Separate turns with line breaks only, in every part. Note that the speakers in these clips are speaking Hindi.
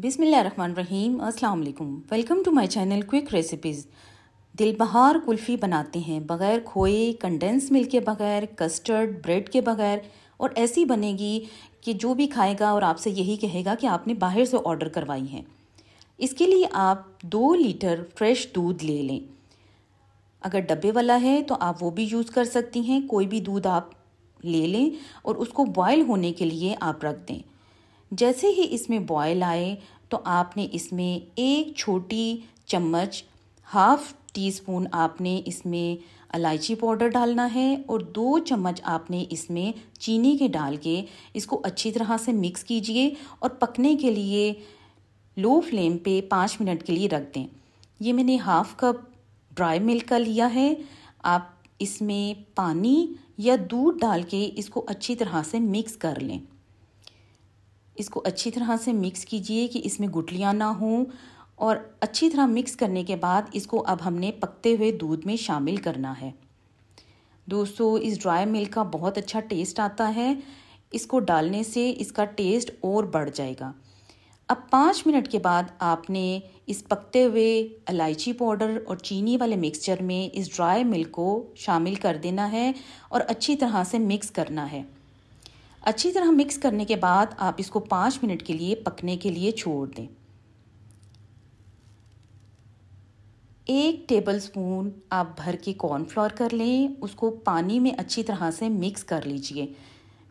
बिसमीम अल्लाम welcome to my channel quick recipes Dil Bahar kulfi बनाते हैं बग़ैर खोए कंडेंस मिल्क के बग़ैर कस्टर्ड ब्रेड के बग़ैर और ऐसी बनेगी कि जो भी खाएगा और आपसे यही कहेगा कि आपने बाहर से ऑर्डर करवाई है इसके लिए आप दो लीटर फ्रेश दूध ले लें अगर डब्बे वाला है तो आप वो भी यूज़ कर सकती हैं कोई भी दूध आप ले लें और उसको बॉयल होने के लिए आप रख दें जैसे ही इसमें बॉयल आए तो आपने इसमें एक छोटी चम्मच हाफ टी स्पून आपने इसमें इलायची पाउडर डालना है और दो चम्मच आपने इसमें चीनी के डाल के इसको अच्छी तरह से मिक्स कीजिए और पकने के लिए लो फ्लेम पे पाँच मिनट के लिए रख दें ये मैंने हाफ कप ड्राई मिल्क का लिया है आप इसमें पानी या दूध डाल के इसको अच्छी तरह से मिक्स कर लें इसको अच्छी तरह से मिक्स कीजिए कि इसमें गुटलियाँ ना हों और अच्छी तरह मिक्स करने के बाद इसको अब हमने पकते हुए दूध में शामिल करना है दोस्तों इस ड्राई मिल्क का बहुत अच्छा टेस्ट आता है इसको डालने से इसका टेस्ट और बढ़ जाएगा अब पाँच मिनट के बाद आपने इस पकते हुए इलायची पाउडर और चीनी वाले मिक्सचर में इस ड्राई मिल्क को शामिल कर देना है और अच्छी तरह से मिक्स करना है अच्छी तरह मिक्स करने के बाद आप इसको पाँच मिनट के लिए पकने के लिए छोड़ दें एक टेबल स्पून आप भर के कॉर्नफ्लोर कर लें उसको पानी में अच्छी तरह से मिक्स कर लीजिए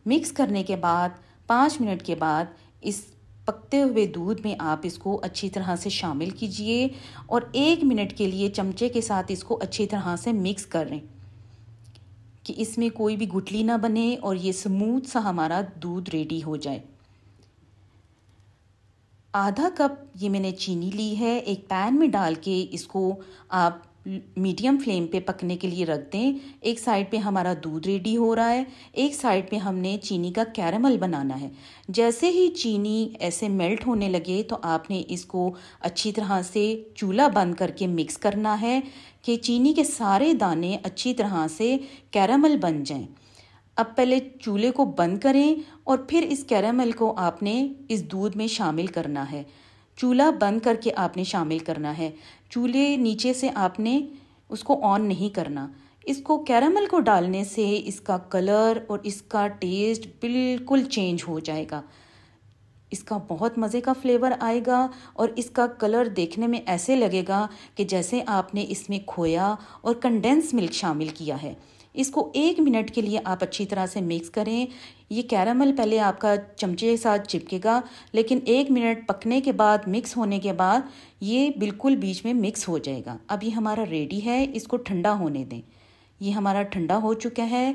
मिक्स करने के बाद पाँच मिनट के बाद इस पकते हुए दूध में आप इसको अच्छी तरह से शामिल कीजिए और एक मिनट के लिए चमचे के साथ इसको अच्छी तरह से मिक्स कर लें कि इसमें कोई भी गुटली ना बने और ये स्मूथ सा हमारा दूध रेडी हो जाए आधा कप ये मैंने चीनी ली है एक पैन में डाल के इसको आप मीडियम फ्लेम पे पकने के लिए रख दें एक साइड पे हमारा दूध रेडी हो रहा है एक साइड पे हमने चीनी का कैरमल बनाना है जैसे ही चीनी ऐसे मेल्ट होने लगे तो आपने इसको अच्छी तरह से चूल्हा बंद करके मिक्स करना है कि चीनी के सारे दाने अच्छी तरह से कैरमल बन जाएं अब पहले चूल्हे को बंद करें और फिर इस कैरमल को आपने इस दूध में शामिल करना है चूल्हा बंद करके आपने शामिल करना है चूल्हे नीचे से आपने उसको ऑन नहीं करना इसको कैरामल को डालने से इसका कलर और इसका टेस्ट बिल्कुल चेंज हो जाएगा इसका बहुत मज़े का फ्लेवर आएगा और इसका कलर देखने में ऐसे लगेगा कि जैसे आपने इसमें खोया और कंडेंस मिल्क शामिल किया है इसको एक मिनट के लिए आप अच्छी तरह से मिक्स करें ये कैरामल पहले आपका चमचे के साथ चिपकेगा लेकिन एक मिनट पकने के बाद मिक्स होने के बाद ये बिल्कुल बीच में मिक्स हो जाएगा अब ये हमारा रेडी है इसको ठंडा होने दें ये हमारा ठंडा हो चुका है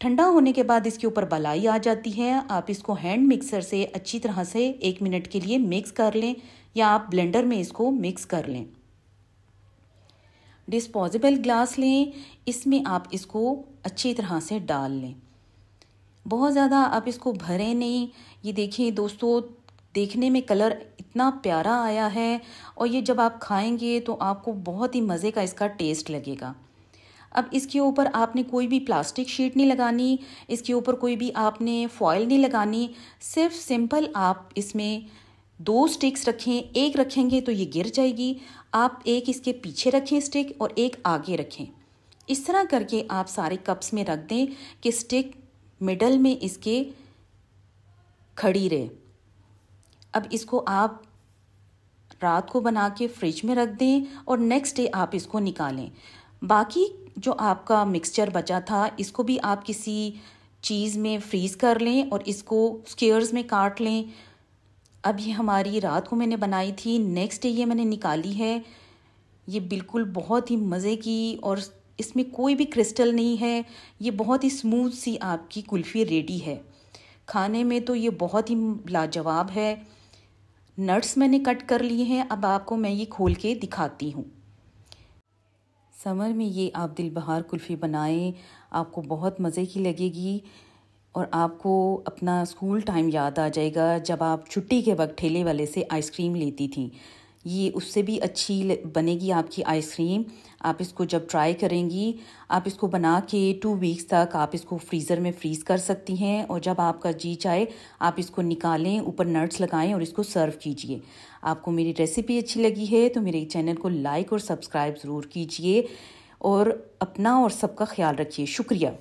ठंडा होने के बाद इसके ऊपर बलाई आ जाती है आप इसको हैंड मिक्सर से अच्छी तरह से एक मिनट के लिए मिक्स कर लें या आप ब्लेंडर में इसको मिक्स कर लें डिस्पोजेबल ग्लास लें इसमें आप इसको अच्छी तरह से डाल लें बहुत ज़्यादा आप इसको भरें नहीं ये देखें दोस्तों देखने में कलर इतना प्यारा आया है और ये जब आप खाएंगे तो आपको बहुत ही मज़े का इसका टेस्ट लगेगा अब इसके ऊपर आपने कोई भी प्लास्टिक शीट नहीं लगानी इसके ऊपर कोई भी आपने फॉयल नहीं लगानी सिर्फ सिंपल आप इसमें दो स्टिक्स रखें एक रखेंगे तो ये गिर जाएगी आप एक इसके पीछे रखें स्टिक और एक आगे रखें इस तरह करके आप सारे कप्स में रख दें कि स्टिक मिडल में इसके खड़ी रहे अब इसको आप रात को बना के फ्रिज में रख दें और नेक्स्ट डे आप इसको निकालें बाकी जो आपका मिक्सचर बचा था इसको भी आप किसी चीज़ में फ्रीज़ कर लें और इसको स्केयर्स में काट लें अब ये हमारी रात को मैंने बनाई थी नेक्स्ट डे ये मैंने निकाली है ये बिल्कुल बहुत ही मज़े की और इसमें कोई भी क्रिस्टल नहीं है ये बहुत ही स्मूथ सी आपकी कुल्फ़ी रेडी है खाने में तो ये बहुत ही लाजवाब है नट्स मैंने कट कर लिए हैं अब आपको मैं ये खोल के दिखाती हूँ समर में ये आप दिल बहार कुल्फ़ी बनाएं आपको बहुत मज़े की लगेगी और आपको अपना स्कूल टाइम याद आ जाएगा जब आप छुट्टी के वक्त ठेले वाले से आइसक्रीम लेती थी ये उससे भी अच्छी बनेगी आपकी आइसक्रीम आप इसको जब ट्राई करेंगी आप इसको बना के टू वीक्स तक आप इसको फ्रीज़र में फ्रीज़ कर सकती हैं और जब आपका जी चाहे आप इसको निकालें ऊपर नट्स लगाएं और इसको सर्व कीजिए आपको मेरी रेसिपी अच्छी लगी है तो मेरे चैनल को लाइक और सब्सक्राइब ज़रूर कीजिए और अपना और सबका ख्याल रखिए शुक्रिया